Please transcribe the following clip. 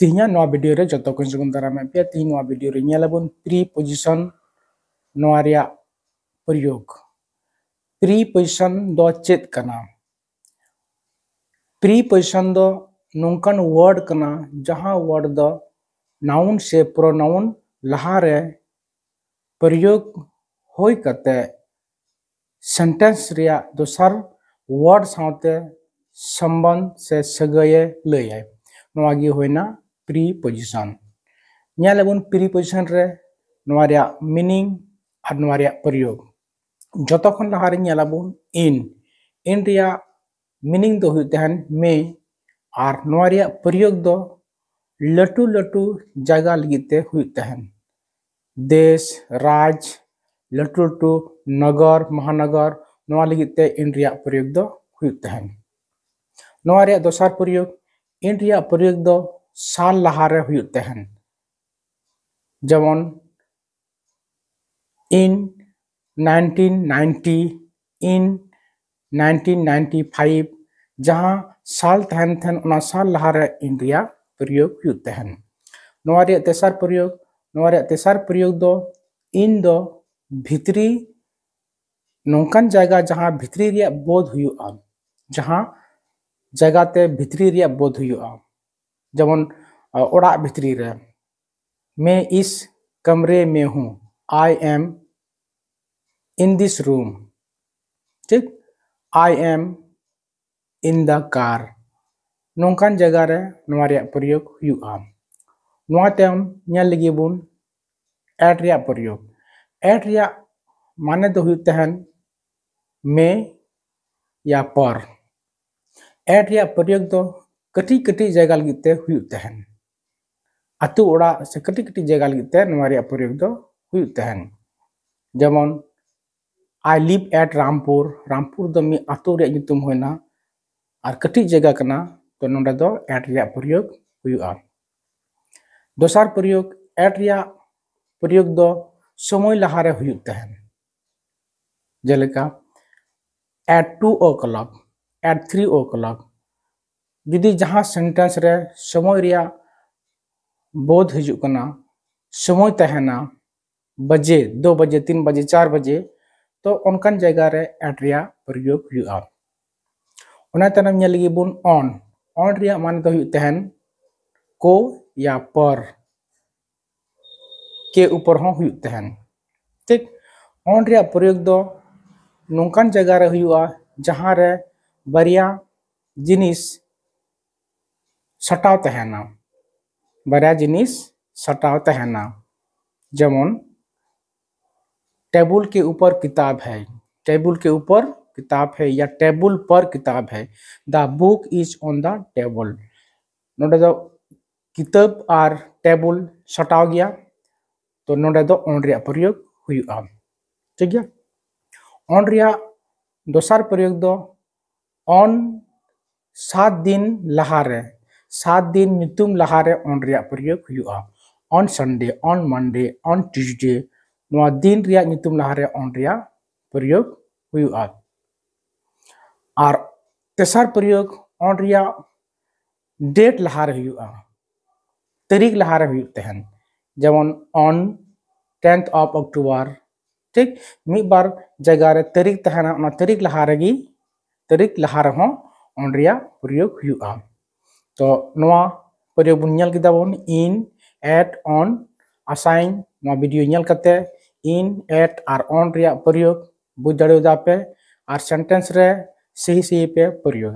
तीन भिडियो जो कुछ दारामे पे तीन भिडियो रेलबन प्री पजिशन प्रयोग प्री पजिशन चेकना प्री पजिशन नौकान वर्ड करना जहां वर्ड नाउन से प्रोनाउन लहारे प्रयोग होते सेंटेंस दसार वर्ड साथ सम्बन्ध से सगये लैना प्रीपोजिशन प्रीपोजिशन मीनिंग और प्रयोग जो खेलाब इन इन मीनिंग मे और प्रयोग दो लटू लटू जगह लगे हैं देश राज लटू लटू नगर महानगर नागते इन प्रयोग दो दसार प्रयोग इन प्रयोग दो साल लहारे हुई तहन जेमन इन 1990 इन 1995 जहां साल तहन थे साल लहारे इन प्रयोग हुई तहन तेसार प्रयोग तेसार प्रयोग दो इन दो भित्री नौकन जगह जहां भित्री बोध हुई जहां जगाते भित्री बोध हुई जबन ओड़ा भितरी रे मैं इस कमरे में हूँ I am in this room ठीक I am in the car नौकान जगह रे नवा प्रयोग हुआ नवा तेम नेल लगी बुन एट प्रयोग एट माने तो हुई तहन में या पर एट प्रयोग तो कटी कटी जैगा अतुड़ा हुए से कटी कटी जैगा प्रयोग हुए जेमन I live at Rampur Rampur दो होना और कटी जगह तो ना एट प्रयोग दसार प्रयोग एट प्रयोग समय लहारे हुए at two o'clock at three o'clock जुदी जहाँ सेंटेंस रे समय बोध हजना समय तहना बजे दो बजे तीन बजे चार बजे तो उनकन जगह रे एट रिया प्रयोग होना उन्हें बुन ऑन ऑन रिया मान तो तहन को या पर के ऊपर तहन ठीक ऑन रिया प्रयोग दो नुकन जगह रे जहाँ रे बरिया जिनिस सटाव तहना না जिन सटाव तहना जेमन टेबुल के ऊपर किताब है टेबुल के ऊपर किताब है या टेबुल पर किताब है the book is on the table नोडे दो किताब और टेबुल सटाव गया तो नोडे दो ऑन रिया प्रयोग हुआ ठीक है ऑन रिया दोसार प्रयोग दो ऑन सात दिन लहारे सात दिन मितुम लहारे ऑन प्रयोग on Sunday on Monday on Tuesday दिन रिया लहारे ऑन प्रयोग और तेसार प्रयोग ऑन डेट लहारे तारीख लहारे तहन जेमन ऑन टेंथ ऑफ अक्टूबर ठीक मिड बार जगार तारीख तहना तारीख लहारे तारीख लहारे ऑन प्रयोग हुआ ᱛᱚ ᱱᱚᱣᱟ ᱯᱨᱚᱭᱳᱜᱽ ᱵᱚᱱ ᱧᱮᱞ ᱠᱮᱫᱟ ᱵᱚᱱ ᱤᱱ ᱮᱴ ᱚᱱ ᱟᱥᱟᱭᱤᱱ ᱱᱚᱣᱟ ᱵᱷᱤᱰᱤᱭᱳ ᱧᱮᱞ ᱠᱟᱛᱮ इन एट और ऑन प्रयोग बुझ दाड़े पे और सेंटेंस रे सही सही पे प्रयोग